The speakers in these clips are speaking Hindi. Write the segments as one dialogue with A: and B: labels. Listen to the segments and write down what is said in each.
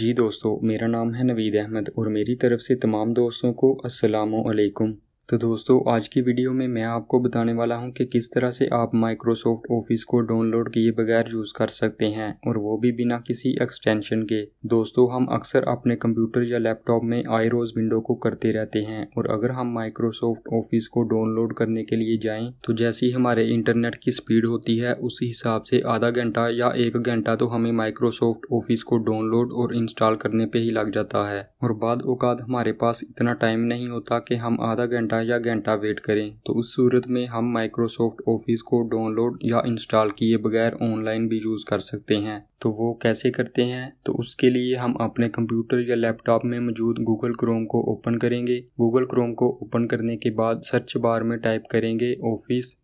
A: जी दोस्तों मेरा नाम है नवीद अहमद और मेरी तरफ से तमाम दोस्तों को अस्सलाम वालेकुम तो दोस्तों आज की वीडियो में मैं आपको बताने वाला हूं कि किस तरह से आप माइक्रोसॉफ्ट ऑफिस को डाउनलोड किए बगैर यूज़ कर सकते हैं और वो भी बिना किसी एक्सटेंशन के दोस्तों हम अक्सर अपने कंप्यूटर या लैपटॉप में आईरोज विंडो को करते रहते हैं और अगर हम माइक्रोसॉफ्ट ऑफिस को डाउनलोड करने के लिए जाएँ तो जैसी हमारे इंटरनेट की स्पीड होती है उस हिसाब से आधा घंटा या एक घंटा तो हमें माइक्रोसॉफ्ट ऑफिस को डाउनलोड और इंस्टॉल करने पर ही लग जाता है और बाद अवकात हमारे पास इतना टाइम नहीं होता कि हम आधा घंटा घंटा या घंटा वेट करें तो उस सूरत में हम माइक्रोसॉफ्ट ऑफिस को डाउनलोड या इंस्टॉल किए बगैर ऑनलाइन भी यूज़ कर सकते हैं तो वो कैसे करते हैं तो उसके लिए हम अपने कंप्यूटर या लैपटॉप में मौजूद गूगल क्रोम को ओपन करेंगे गूगल क्रोम को ओपन करने के बाद सर्च बार में टाइप करेंगे ऑफिस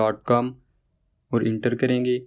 A: डॉट कॉम और इंटर करेंगे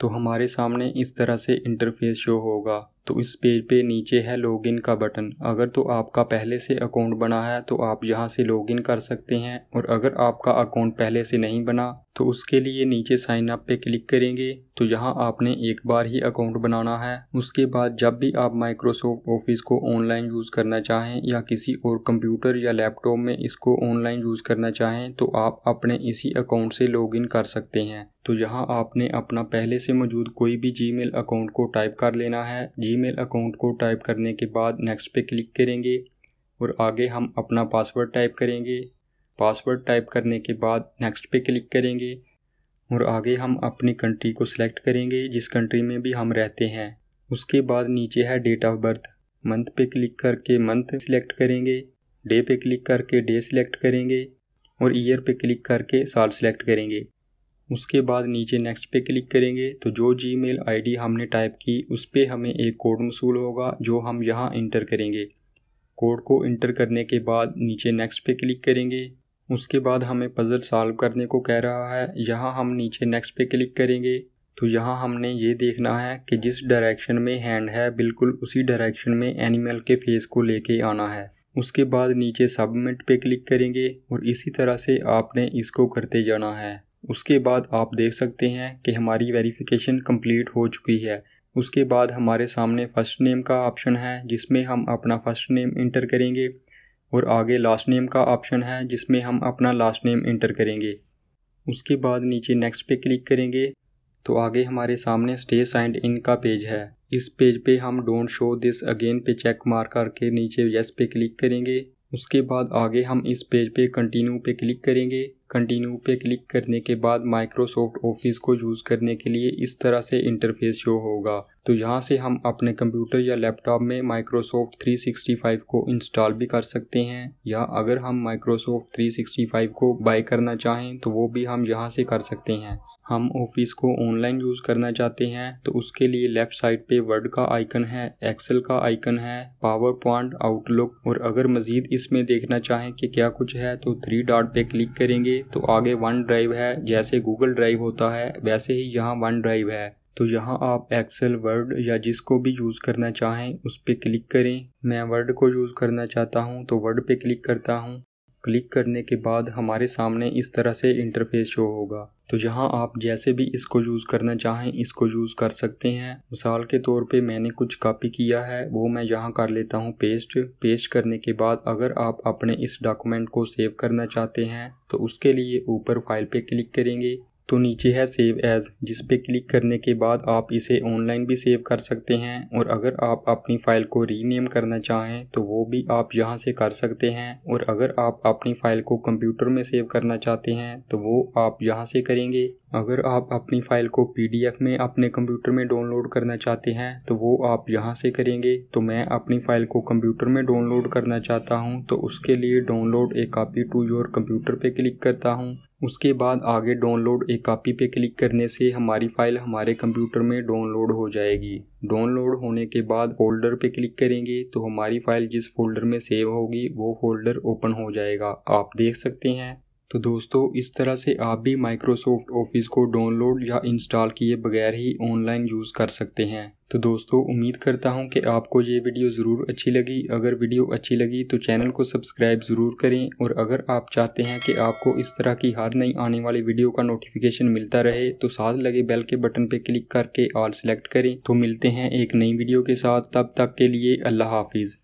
A: तो हमारे सामने इस तरह से इंटरफेस शो होगा तो इस पेज पे नीचे है लॉगिन का बटन अगर तो आपका पहले से अकाउंट बना है तो आप यहाँ से लॉगिन कर सकते हैं और अगर आपका अकाउंट पहले से नहीं बना तो उसके लिए नीचे साइन अप पे क्लिक करेंगे तो यहाँ आपने एक बार ही अकाउंट बनाना है उसके बाद जब भी आप माइक्रोसॉफ्ट ऑफिस को ऑनलाइन यूज़ करना चाहें या किसी और कंप्यूटर या लैपटॉप में इसको ऑनलाइन यूज़ करना चाहें तो आप अपने इसी अकाउंट से इन कर सकते हैं तो यहाँ आपने अपना पहले से मौजूद कोई भी जी अकाउंट को टाइप कर लेना है जी अकाउंट को टाइप करने के बाद नेक्स्ट पे क्लिक करेंगे और आगे हम अपना पासवर्ड टाइप करेंगे पासवर्ड टाइप करने के बाद नेक्स्ट पे क्लिक करेंगे और आगे हम अपनी कंट्री को सिलेक्ट करेंगे जिस कंट्री में भी हम रहते हैं उसके बाद नीचे है डेट ऑफ बर्थ मंथ पे क्लिक करके मंथ सिलेक्ट करेंगे डे पे क्लिक करके डे सिलेक्ट करेंगे और ईयर पे क्लिक करके साल सिलेक्ट करेंगे उसके बाद नीचे नेक्स्ट पे क्लिक करेंगे तो जो जी मेल आई हमने टाइप की उस पर हमें एक कोड मसूल होगा जो हम यहाँ इंटर करेंगे कोड को इंटर करने के बाद नीचे नेक्स्ट पे क्लिक करेंगे उसके बाद हमें पज़ल सॉल्व करने को कह रहा है यहाँ हम नीचे नेक्स्ट पे क्लिक करेंगे तो यहाँ हमने ये देखना है कि जिस डायरेक्शन में हैंड है बिल्कुल उसी डायरेक्शन में एनिमल के फेस को लेके आना है उसके बाद नीचे सबमिट पे क्लिक करेंगे और इसी तरह से आपने इसको करते जाना है उसके बाद आप देख सकते हैं कि हमारी वेरिफिकेशन कंप्लीट हो चुकी है उसके बाद हमारे सामने फ़र्स्ट नेम का ऑप्शन है जिसमें हम अपना फ़र्स्ट नेम इंटर करेंगे और आगे लास्ट नेम का ऑप्शन है जिसमें हम अपना लास्ट नेम इंटर करेंगे उसके बाद नीचे नेक्स्ट पे क्लिक करेंगे तो आगे हमारे सामने स्टे साइंड इन का पेज है इस पेज पे हम डोंट शो दिस अगेन पे चेक मार करके नीचे यस पे क्लिक करेंगे उसके बाद आगे हम इस पेज पे कंटिन्यू पे क्लिक करेंगे कंटिन्यू पे क्लिक करने के बाद माइक्रोसॉफ्ट ऑफिस को यूज़ करने के लिए इस तरह से इंटरफेस शो होगा तो यहाँ से हम अपने कंप्यूटर या लैपटॉप में माइक्रोसॉफ्ट 365 को इंस्टॉल भी कर सकते हैं या अगर हम माइक्रोसॉफ्ट 365 को बाय करना चाहें तो वो भी हम यहाँ से कर सकते हैं हम ऑफिस को ऑनलाइन यूज़ करना चाहते हैं तो उसके लिए लेफ़्ट साइड पे वर्ड का आइकन है एक्सेल का आइकन है पावर पॉइंट आउटलुक और अगर मज़ीद इसमें देखना चाहें कि क्या कुछ है तो थ्री डॉट पे क्लिक करेंगे तो आगे वन ड्राइव है जैसे गूगल ड्राइव होता है वैसे ही यहाँ वन ड्राइव है तो यहाँ आप एक्सेल वर्ड या जिसको भी यूज़ करना चाहें उस पर क्लिक करें मैं वर्ड को यूज़ करना चाहता हूँ तो वर्ड पे क्लिक करता हूँ क्लिक करने के बाद हमारे सामने इस तरह से इंटरफेस शो होगा तो यहाँ आप जैसे भी इसको यूज़ करना चाहें इसको यूज़ कर सकते हैं मिसाल के तौर पे मैंने कुछ कॉपी किया है वो मैं यहाँ कर लेता हूँ पेस्ट पेस्ट करने के बाद अगर आप अपने इस डॉक्यूमेंट को सेव करना चाहते हैं तो उसके लिए ऊपर फाइल पे क्लिक करेंगे तो नीचे है सेव एज़ जिस पे क्लिक करने के बाद आप इसे ऑनलाइन भी सेव कर सकते हैं और अगर आप अपनी फ़ाइल को रीनेम करना चाहें तो वो भी आप यहाँ से कर सकते हैं और अगर आप अपनी फ़ाइल को कंप्यूटर में सेव करना चाहते हैं तो वो आप यहाँ से करेंगे अगर आप अपनी फ़ाइल को पीडीएफ में अपने कंप्यूटर में डाउनलोड करना चाहते हैं तो वो आप यहाँ से करेंगे तो मैं अपनी फ़ाइल को कंप्यूटर में डाउनलोड करना चाहता हूँ तो उसके लिए download a copy to your computer पे क्लिक करता हूँ उसके बाद आगे डाउनलोड एक कापी पे क्लिक करने से हमारी फाइल हमारे कंप्यूटर में डाउनलोड हो जाएगी डाउनलोड होने के बाद फोल्डर पे क्लिक करेंगे तो हमारी फाइल जिस फोल्डर में सेव होगी वो फोल्डर ओपन हो जाएगा आप देख सकते हैं तो दोस्तों इस तरह से आप भी माइक्रोसॉफ्ट ऑफिस को डाउनलोड या इंस्टॉल किए बगैर ही ऑनलाइन यूज़ कर सकते हैं तो दोस्तों उम्मीद करता हूं कि आपको ये वीडियो ज़रूर अच्छी लगी अगर वीडियो अच्छी लगी तो चैनल को सब्सक्राइब ज़रूर करें और अगर आप चाहते हैं कि आपको इस तरह की हर नई आने वाली वीडियो का नोटिफिकेशन मिलता रहे तो साथ लगे बेल के बटन पर क्लिक करके ऑल सेलेक्ट करें तो मिलते हैं एक नई वीडियो के साथ तब तक के लिए अल्लाह हाफिज़